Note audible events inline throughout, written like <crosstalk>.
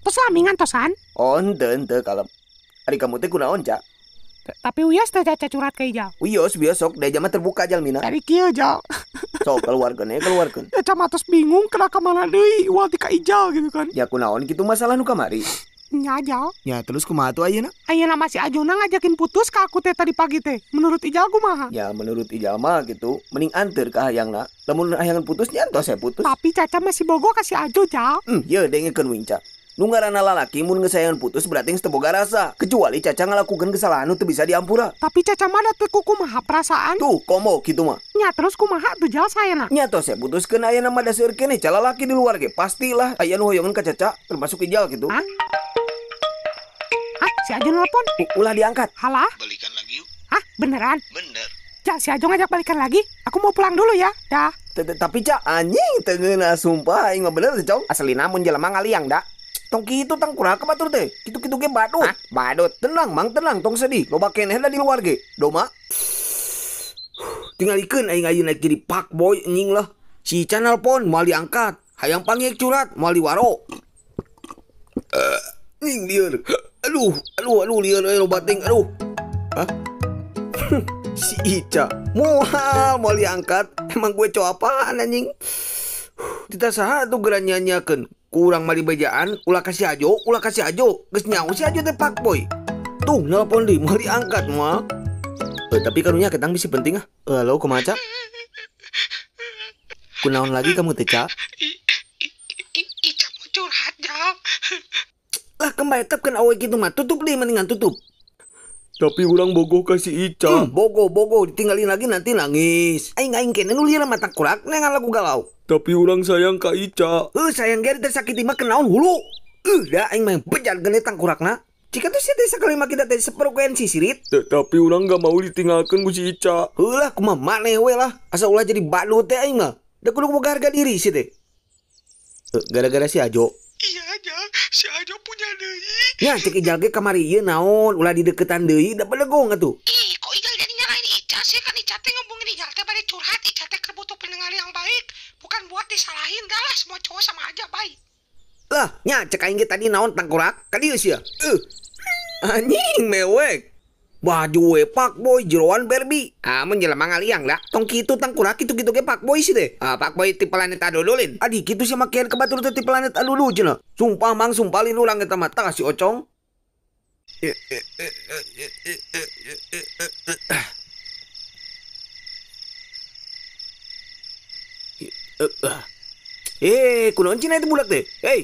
Pesamingan tosan? Oh, ente, ente, kalem. hari kamu teh guna onca. Tapi uyas teh caca curhat ke Ijal. Uyos besok dia jaman terbuka aja, Mina. Dari kia Jal. so keluarkan ya keluarkan. Ya <laughs> cama terus bingung kena kemana deh ual tika Ijal gitu kan. Ya on gitu masalah nu kamari. Nya Jal. Ya terus kumaha tuh ayana? Ayana masih Ajona ngajakin putus ke aku teh tadi pagi teh. Menurut Ijal kumaha? Ya menurut Ijal mah gitu, mending anter ka nak. namun ayangan putusnya entah saya putus. Tapi Caca masih bogo kasih Ajo Jal. Hmm, ya dengekeun wing Cak nungarana lalaki mun ngesayangan putus berarti teboga rasa kecuali caca ngelakukan kesalahan itu bisa diampura tapi caca mana tuh kuku maha perasaan tuh komo gitu mah nya terus maha tuh saya nak nya tos saya putus kena ayah nama dasir kene cala laki di luar ke pastilah ayah nuhoyongan ke caca termasuk ijal gitu Hah? Hah? si Ajo nelfon ulah diangkat halah balikan lagi yuk Hah? beneran bener Cak, si Ajo ngajak balikan lagi. Aku mau pulang dulu ya. Dah. Tapi Cak, anjing tengena sumpah. ini bener, Cong. Asli namun jelema ngaliang, dak. Tong kitu tang kurang kematur teh. Kitu-kitu ge badut. Hah? Badut. Tenang mang, tenang tong sedih. Loba keneh di luar ge. Doma. tinggal ikan aing ayeuna jadi pak boy anjing lah. Si channel pon mau diangkat. Hayang pangiek curat mau diwaro. Eh, ning lieur. Aduh, aduh, aduh lieur ayo bating. Aduh. Hah? <laughs> si Ica. Mual mau diangkat. Emang gue cowok apaan anjing? tidak sah tuh geranyanyakan kurang mali bacaan, ulah kasih ajo ulah kasih ajo geus nyaho si ajo teh pak boy tuh nelpon di mau diangkat mah eh, tapi karunya ketang bisa penting ah halo kumaca kunaon lagi kamu teh cak Ica mau curhat jam lah kembali tetap kan awal gitu mah tutup deh mendingan tutup tapi orang bogo kasih Ica. Hmm, bogo, bogo. Ditinggalin lagi nanti nangis. Aing-aing kene nu liar mata kurak nengal lagu galau. Tapi orang sayang Kak Ica. Eh, uh, sayang gari tersakiti mah kenaun hulu. Eh, uh, dah aing main bejat gene kurakna. Jika tuh sih desa kelima kita dari separuh kuen si sirit. Tapi orang gak mau ditinggalkan gue si Ica. Ulah, eh kumah mana ya lah. Asal ulah jadi badut teh aing mah. Dah kudu boga harga diri sih teh. Eh, gara-gara si Ajo, Iya si Ya cekijalge kamari iya naon ulah di deketan deui da belegong atuh. Ih, kok Ijal jadi nyalain Ica sih kan Ica teh ngomongin Ijal teh balik curhat Ica teh butuh pendengar yang baik, bukan buat disalahin dah lah semua cowok sama aja baik. Lah, nya cek aing tadi naon tangkurak? Kadieu sia. Eh. Uh. Anjing mewek. Baju we pak boy jeroan Barbie ah mangal ngaliang lah tong kitu tang kurak kitu kitu ke pak boy sih deh ah pak boy ti planet adululin adi kitu sih makian kebatur ti planet adulu gitu jena sumpah mang sumpah lin ulang eta mata kasih ocong Eh, kunaon cina itu eh teh? Hei.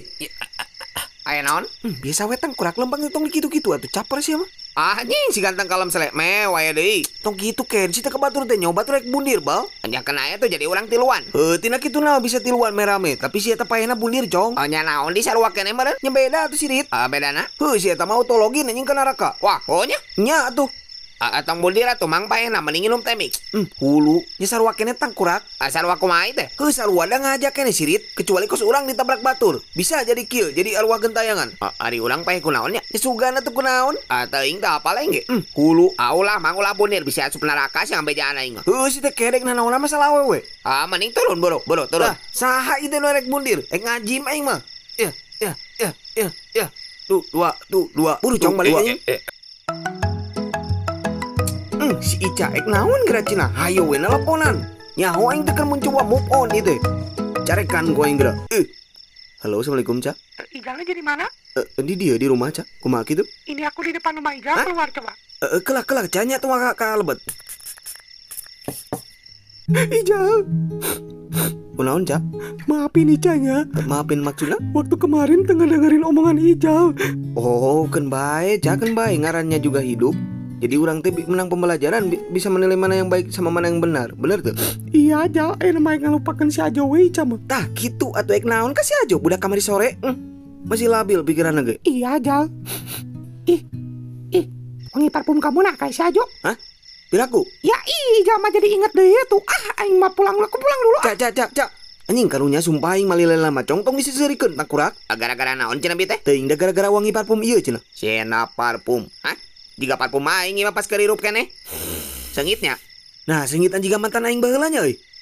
Aya naon? eh biasa wetang kurak lembang itu kitu kitu atuh caper sih mah anjing ah, si ganteng kalem selek mewah ya deh tong gitu ken si kebatur teh nyoba tuh bundir bal hanya kena ya tuh jadi orang tiluan eh tina gitu nah bisa tiluan merame tapi si eta payana bundir jong hanya oh, naon di sarua kene meren nyebeda tuh sirit ah bedana heh si eta mau tologin anjing ke neraka. wah ohnya nya tuh Atang boldira tumang pae na maningin um temik. Hmm, hulu. Nya sarua kene tangkurak. Sarua kumaha teh? Heuh sarua da ngajak kene sirit kecuali kos urang ditabrak batur. Bisa jadi kill, jadi arwah gentayangan. Ari ulang pae kunaon nya? Nya sugana teu kunaon? Atau ing teh apa lain Hmm, hulu. Aulah ulah punir bisa asup neraka sih ambe jana ing. Heuh si teh kerek nanaon masalah wewe. Ah, mending turun boro, boro turun. Lah, saha ieu nu rek bundir? Eh ngajim aing mah. Ya, ya, ya, ya, ya. Tuh, dua, tu, dua. Buru cong balik aing. Ya, ya hmm, si ek naon gerak Cina hayo we nelponan nyaho aing tekan mencoba move on itu carekan gua aing gerak eh. halo assalamualaikum cak eh, Ijalnya jadi mana eh, di dia di rumah cak kumaha gitu ini aku di depan rumah Ijal keluar coba eh, eh kelak kelak canya tuh kakak lebet Ijal Kunaon, Cak? Maafin Ica Ica-nya. Maafin maksudnya? Waktu kemarin tengah dengerin omongan Ica. Oh, kan baik, Cak kan baik. Ngarannya juga hidup jadi orang teh menang pembelajaran bisa menilai mana yang baik sama mana yang benar bener tuh iya aja eh nama yang ngelupakan si Ajo weh cama tah gitu atau ek naon ke si Ajo budak kamari sore Hmm. masih labil pikiran ge iya aja ih ih wangi parfum kamu nak kayak si Ajo hah Piraku? Ya iya jama jadi inget deh tuh Ah aing mah pulang aku pulang dulu Cak ah. cak cak cak Anjing karunya sumpah aing bisa mah congkong tak kurak. Ah, gara-gara naon cenah bi teh? Teuing gara-gara wangi parfum iya cina, cina parfum. Hah? jika pat pemain mah pas kerirup kene sengitnya nah sengitan jika mantan aing bahulanya, oi